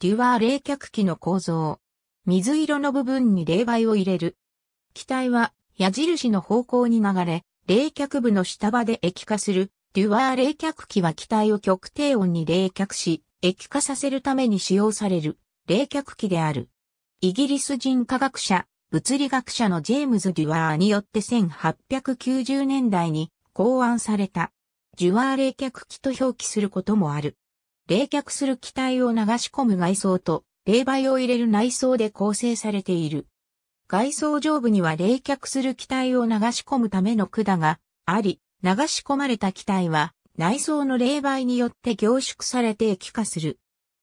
デュアー冷却器の構造。水色の部分に冷媒を入れる。機体は矢印の方向に流れ、冷却部の下場で液化する。デュアー冷却器は機体を極低温に冷却し、液化させるために使用される冷却器である。イギリス人科学者、物理学者のジェームズ・デュアーによって1890年代に考案された。デュアー冷却器と表記することもある。冷却する気体を流し込む外装と冷媒を入れる内装で構成されている。外装上部には冷却する気体を流し込むための管があり、流し込まれた気体は内装の冷媒によって凝縮されて液化する。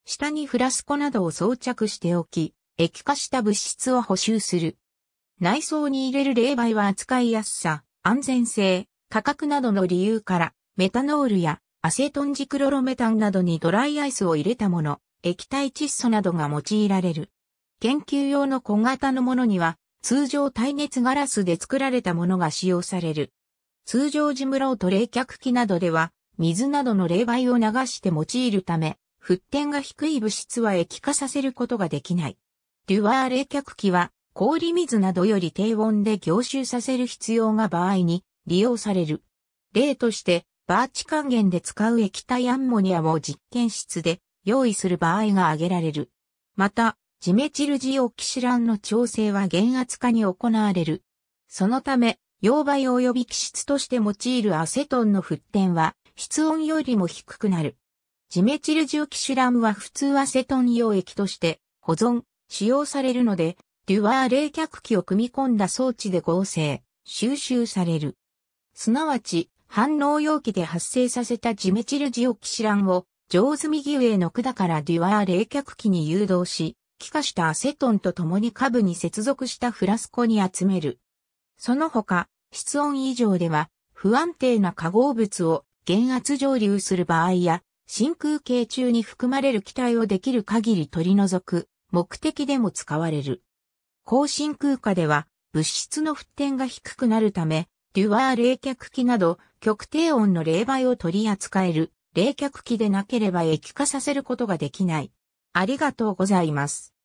下にフラスコなどを装着しておき、液化した物質を補修する。内装に入れる冷媒は扱いやすさ、安全性、価格などの理由から、メタノールやアセトンジクロロメタンなどにドライアイスを入れたもの、液体窒素などが用いられる。研究用の小型のものには、通常耐熱ガラスで作られたものが使用される。通常ジムロート冷却器などでは、水などの冷媒を流して用いるため、沸点が低い物質は液化させることができない。デュワー冷却器は、氷水などより低温で凝集させる必要が場合に利用される。例として、バーチ還元で使う液体アンモニアを実験室で用意する場合が挙げられる。また、ジメチルジオキシランの調整は減圧化に行われる。そのため、溶媒及び気質として用いるアセトンの沸点は室温よりも低くなる。ジメチルジオキシラムは普通アセトン溶液として保存、使用されるので、デュワー冷却器を組み込んだ装置で合成、収集される。すなわち、反応容器で発生させたジメチルジオキシランを、上積み義ウの管からデュアー冷却器に誘導し、気化したアセトンと共に下部に接続したフラスコに集める。その他、室温以上では、不安定な化合物を減圧蒸留する場合や、真空系中に含まれる気体をできる限り取り除く目的でも使われる。高真空下では物質の沸点が低くなるため、デュアー冷却器など極低温の冷媒を取り扱える冷却器でなければ液化させることができない。ありがとうございます。